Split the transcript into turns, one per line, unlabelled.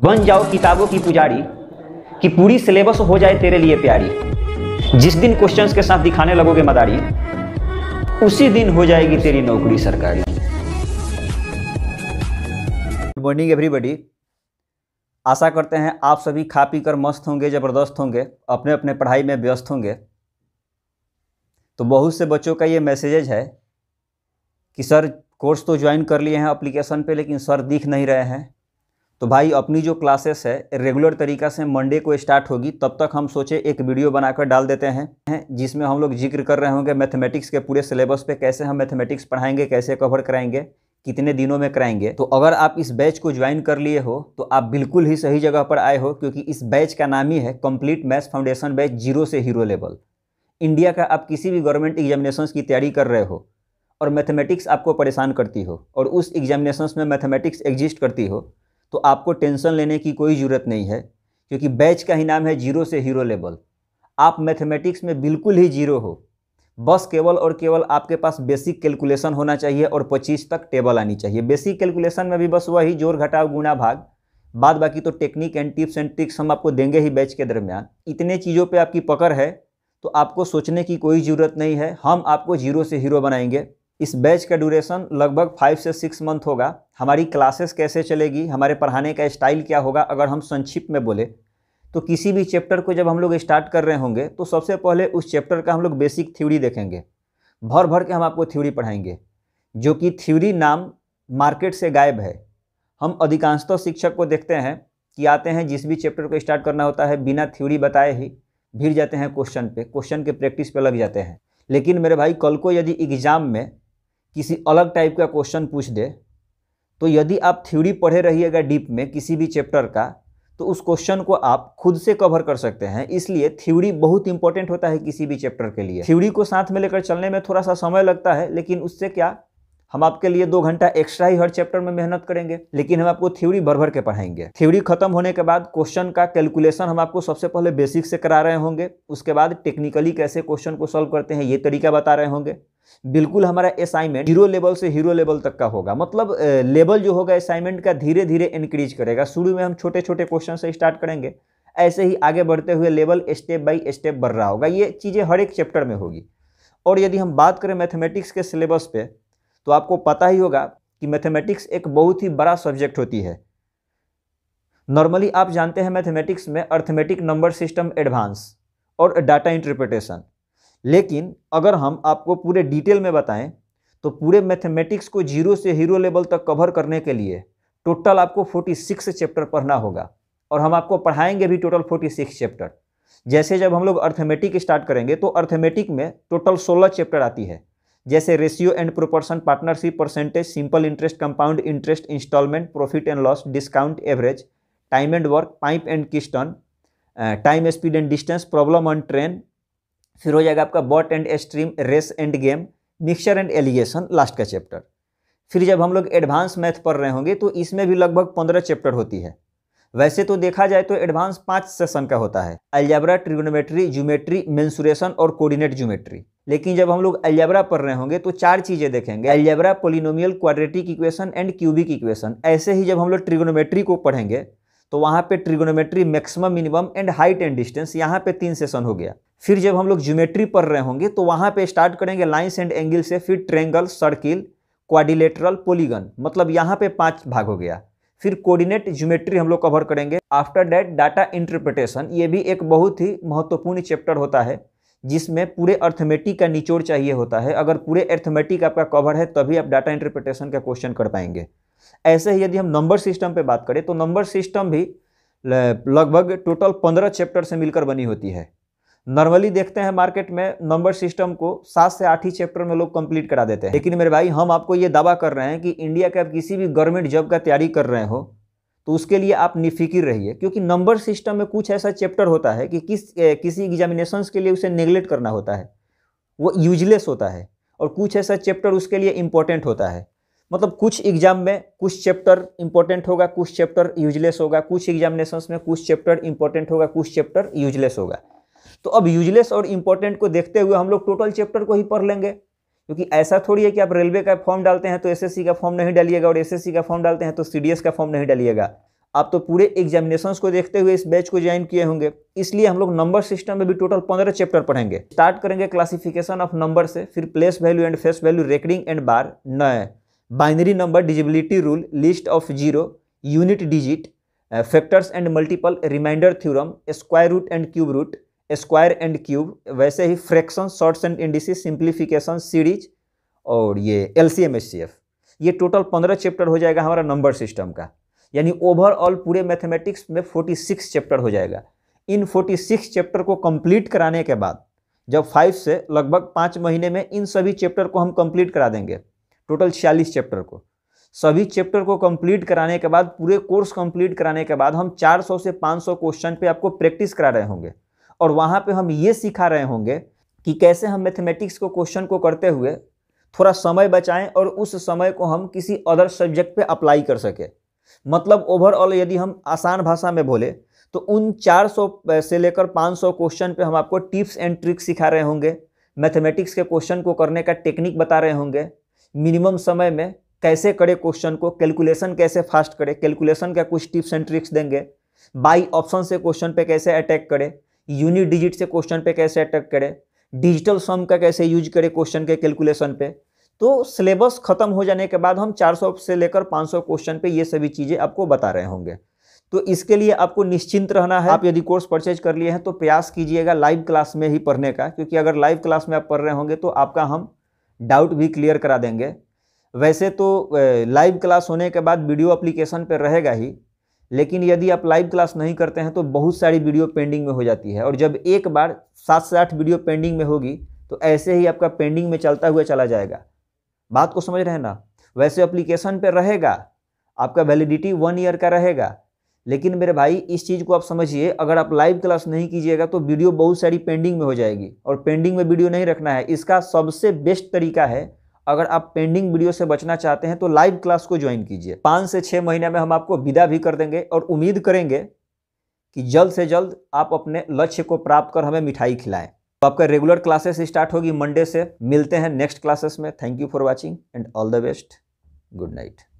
बन जाओ किताबों की पुजारी कि पूरी सिलेबस हो जाए तेरे लिए प्यारी जिस दिन क्वेश्चंस के साथ दिखाने लगोगे मदारी उसी दिन हो जाएगी तेरी नौकरी सरकारी गुड मॉर्निंग एवरीबडी आशा करते हैं आप सभी खा पी कर मस्त होंगे ज़बरदस्त होंगे अपने अपने पढ़ाई में व्यस्त होंगे तो बहुत से बच्चों का ये मैसेजेज है कि सर कोर्स तो ज्वाइन कर लिए हैं अप्लीकेशन पे लेकिन सर दिख नहीं रहे हैं तो भाई अपनी जो क्लासेस है रेगुलर तरीका से मंडे को स्टार्ट होगी तब तक हम सोचे एक वीडियो बनाकर डाल देते हैं जिसमें हम लोग जिक्र कर रहे होंगे मैथमेटिक्स के पूरे सिलेबस पे कैसे हम मैथमेटिक्स पढ़ाएंगे कैसे कवर कराएंगे कितने दिनों में कराएंगे तो अगर आप इस बैच को ज्वाइन कर लिए हो तो आप बिल्कुल ही सही जगह पर आए हो क्योंकि इस बैच का नाम ही है complete maths foundation batch zero से हीरो लेवल इंडिया का आप किसी भी गवर्नमेंट एग्जामिनेशन की तैयारी कर रहे हो और मैथमेटिक्स आपको परेशान करती हो और उस एग्जामिनेशन में मैथमेटिक्स एग्जिस्ट करती हो तो आपको टेंशन लेने की कोई ज़रूरत नहीं है क्योंकि बैच का ही नाम है जीरो से हीरो लेवल आप मैथमेटिक्स में बिल्कुल ही जीरो हो बस केवल और केवल आपके पास बेसिक कैलकुलेशन होना चाहिए और 25 तक टेबल आनी चाहिए बेसिक कैलकुलेशन में भी बस वही जोर घटाव गुणा भाग बाद बाकी तो technique and tips and tricks हम आपको देंगे ही बैच के दरमियान इतने चीज़ों पे आपकी पकड़ है तो आपको सोचने की कोई ज़रूरत नहीं है हम आपको जीरो से हीरो बनाएंगे इस बैच का ड्यूरेशन लगभग फाइव से सिक्स मंथ होगा हमारी क्लासेस कैसे चलेगी हमारे पढ़ाने का स्टाइल क्या होगा अगर हम संक्षिप्त में बोले तो किसी भी चैप्टर को जब हम लोग स्टार्ट कर रहे होंगे तो सबसे पहले उस चैप्टर का हम लोग बेसिक थ्योरी देखेंगे भर भर के हम आपको थ्योरी पढ़ाएंगे जो कि थ्योरी नाम मार्केट से गायब है हम अधिकांशतः शिक्षक को देखते हैं कि आते हैं जिस भी चैप्टर को स्टार्ट करना होता है बिना थ्योरी बताए ही भीड़ जाते हैं क्वेश्चन पे क्वेश्चन के प्रैक्टिस पे लग जाते हैं लेकिन मेरे भाई कल को यदि एग्ज़ाम में किसी अलग टाइप का क्वेश्चन पूछ दे तो यदि आप थ्योरी पढ़े रहिएगा डीप में किसी भी चैप्टर का तो उस क्वेश्चन को आप खुद से कवर कर सकते हैं इसलिए थ्योरी बहुत इंपॉर्टेंट होता है किसी भी चैप्टर के लिए थ्योरी को साथ में लेकर चलने में थोड़ा सा समय लगता है लेकिन उससे क्या हम आपके लिए दो घंटा एक्स्ट्रा ही हर चैप्टर में मेहनत करेंगे लेकिन हम आपको थ्योरी भर भर के पढ़ाएंगे थ्योरी खत्म होने के बाद क्वेश्चन का कैलकुलेशन हम आपको सबसे पहले बेसिक से करा रहे होंगे उसके बाद टेक्निकली कैसे क्वेश्चन को सॉल्व करते हैं ये तरीका बता रहे होंगे बिल्कुल हमारा असाइनमेंट हीरो लेवल से हीरो लेवल तक का होगा मतलब लेवल जो होगा असाइनमेंट का धीरे धीरे इंक्रीज करेगा शुरू में हम छोटे छोटे क्वेश्चन से स्टार्ट करेंगे ऐसे ही आगे बढ़ते हुए लेवल स्टेप बाई स्टेप बढ़ रहा होगा ये चीज़ें हर एक चैप्टर में होगी और यदि हम बात करें मैथमेटिक्स के सिलेबस पे तो आपको पता ही होगा कि मैथमेटिक्स एक बहुत ही बड़ा सब्जेक्ट होती है नॉर्मली आप जानते हैं मैथमेटिक्स में अर्थमेटिक नंबर सिस्टम एडवांस और डाटा इंटरप्रिटेशन लेकिन अगर हम आपको पूरे डिटेल में बताएं तो पूरे मैथमेटिक्स को जीरो से हीरो लेवल तक कवर करने के लिए टोटल आपको 46 चैप्टर पढ़ना होगा और हम आपको पढ़ाएंगे भी टोटल 46 चैप्टर जैसे जब हम लोग अर्थमेटिक स्टार्ट करेंगे तो अर्थमेटिक में टोटल 16 चैप्टर आती है जैसे ratio and proportion partnership percentage simple interest compound interest instalment profit and loss discount average time and work pipe and cistern time speed and distance problem on train फिर हो जाएगा आपका boat and stream race and game mixture and alligation last का chapter फिर जब हम लोग advance math पढ़ रहे होंगे तो इसमें भी लगभग पंद्रह चैप्टर होती है वैसे तो देखा जाए तो एडवांस पाँच सेशन का होता है अल्जबरा ट्रिगोनोमेट्री ज्योमेट्री मेंसुरेशन और कोऑर्डिनेट ज्योमेट्री लेकिन जब हम लोग एल्जेब्रा पढ़ रहे होंगे तो चार चीज़ें देखेंगे algebra polynomial quadratic equation and cubic equation ऐसे ही जब हम लोग ट्रिगोनोमेट्री को पढ़ेंगे तो वहाँ पे trigonometry maximum minimum and height and distance यहाँ पे तीन सेशन हो गया फिर जब हम लोग ज्योमेट्री पढ़ रहे होंगे तो वहाँ पे स्टार्ट करेंगे लाइन्स एंड एंगल से फिर ट्रेंगल सर्किल क्वाडिलेटरल पोलीगन मतलब यहाँ पे पांच भाग हो गया फिर कोऑर्डिनेट ज्योमेट्री हम लोग कवर करेंगे आफ्टर डैट डाटा इंटरप्रिटेशन ये भी एक बहुत ही महत्वपूर्ण चैप्टर होता है जिसमें पूरे अर्थमेटिक का निचोड़ चाहिए होता है अगर पूरे अर्थमेटिक आपका कवर है तभी आप डाटा इंटरप्रिटेशन का क्वेश्चन कर पाएंगे ऐसे ही यदि हम नंबर सिस्टम पर बात करें तो नंबर सिस्टम भी लगभग टोटल पंद्रह चैप्टर से मिलकर बनी होती है नॉर्मली देखते हैं मार्केट में नंबर सिस्टम को सात से आठ ही चैप्टर में लोग कंप्लीट करा देते हैं लेकिन मेरे भाई हम आपको ये दावा कर रहे हैं कि इंडिया के आप किसी भी गवर्नमेंट जॉब का तैयारी कर रहे हो तो उसके लिए आप निफिक्र रहिए क्योंकि नंबर सिस्टम में कुछ ऐसा चैप्टर होता है कि किस ए, किसी एग्जामिनेशंस के लिए उसे नेग्लेक्ट करना होता है वो यूजलेस होता है और कुछ ऐसा चैप्टर उसके लिए इम्पोर्टेंट होता है मतलब कुछ एग्जाम में कुछ चैप्टर इंपॉर्टेंट होगा कुछ चैप्टर यूजलेस होगा कुछ एग्जामिनेशंस में कुछ चैप्टर इंपॉर्टेंट होगा कुछ चैप्टर यूजलेस होगा तो अब यूजलेस और इम्पोर्टेंट को देखते हुए हम लोग टोटल चैप्टर को ही पढ़ लेंगे क्योंकि ऐसा थोड़ी है कि आप रेलवे का फॉर्म डालते हैं तो एसएससी का फॉर्म नहीं डालिएगा और एसएससी का फॉर्म डालते हैं तो सीडीएस का फॉर्म नहीं डालिएगा आप तो पूरे एग्जामिनेशंस को देखते हुए इस बैच को ज्वाइन किए होंगे इसलिए हम लोग नंबर सिस्टम में भी टोटल पंद्रह चैप्टर पढ़ेंगे स्टार्ट करेंगे क्लासिफिकेशन ऑफ नंबर से फिर place value and face value recurring and bar नए binary number divisibility rule list of zero unit digit factors and multiple remainder theorem square root and cube root square and cube वैसे ही fraction surds and indices simplification series और ये L C M S C F ये total पंद्रह chapter हो जाएगा हमारा number system का यानी ओवरऑल पूरे मैथमेटिक्स में फोर्टी सिक्स चैप्टर हो जाएगा इन फोर्टी सिक्स चैप्टर को कंप्लीट कराने के बाद जब फाइव से लगभग पाँच महीने में इन सभी चैप्टर को हम कंप्लीट करा देंगे टोटल छियालीस चैप्टर को सभी चैप्टर को कंप्लीट कराने के बाद पूरे कोर्स कंप्लीट कराने के बाद हम 400 से 500 क्वेश्चन पे आपको प्रैक्टिस करा रहे होंगे और वहाँ पे हम ये सिखा रहे होंगे कि कैसे हम मैथमेटिक्स को क्वेश्चन को करते हुए थोड़ा समय बचाएं और उस समय को हम किसी अदर सब्जेक्ट पे अप्लाई कर सके मतलब ओवरऑल यदि हम आसान भाषा में बोले तो उन 400 से लेकर 500 क्वेश्चन पे हम आपको टिप्स एंड ट्रिक्स सिखा रहे होंगे मैथमेटिक्स के क्वेश्चन को करने का टेक्निक बता रहे होंगे मिनिमम समय में कैसे करें क्वेश्चन को कैलकुलेशन कैसे फास्ट करें कैलकुलेशन का कुछ टिप्स एंड ट्रिक्स देंगे बाई ऑप्शन से क्वेश्चन पे कैसे अटैक करें यूनिट डिजिट से क्वेश्चन पे कैसे अटैक करें डिजिटल सम का कैसे यूज करें क्वेश्चन के कैलकुलेशन पे तो सिलेबस खत्म हो जाने के बाद हम 400 से लेकर 500 क्वेश्चन पे ये सभी चीज़ें आपको बता रहे होंगे तो इसके लिए आपको निश्चिंत रहना है आप यदि कोर्स परचेज कर लिए हैं तो प्रयास कीजिएगा लाइव क्लास में ही पढ़ने का क्योंकि अगर लाइव क्लास में आप पढ़ रहे होंगे तो आपका हम डाउट भी क्लियर करा देंगे वैसे तो लाइव क्लास होने के बाद वीडियो अप्लीकेशन पर रहेगा ही लेकिन यदि आप लाइव क्लास नहीं करते हैं तो बहुत सारी वीडियो पेंडिंग में हो जाती है और जब एक बार सात से आठ वीडियो पेंडिंग में होगी तो ऐसे ही आपका पेंडिंग में चलता हुआ चला जाएगा बात को समझ रहे हैं ना वैसे अप्लीकेशन पर रहेगा आपका वैलिडिटी वन ईयर का रहेगा लेकिन मेरे भाई इस चीज़ को आप समझिए अगर आप लाइव क्लास नहीं कीजिएगा तो वीडियो बहुत सारी पेंडिंग में हो जाएगी और पेंडिंग में वीडियो नहीं रखना है इसका सबसे बेस्ट तरीका है अगर आप पेंडिंग वीडियो से बचना चाहते हैं तो लाइव क्लास को ज्वाइन कीजिए पाँच से छः महीने में हम आपको विदा भी कर देंगे और उम्मीद करेंगे कि जल्द से जल्द आप अपने लक्ष्य को प्राप्त कर हमें मिठाई खिलाएं तो आपका रेगुलर क्लासेस स्टार्ट होगी मंडे से मिलते हैं नेक्स्ट क्लासेस में thank you for watching and all the best good night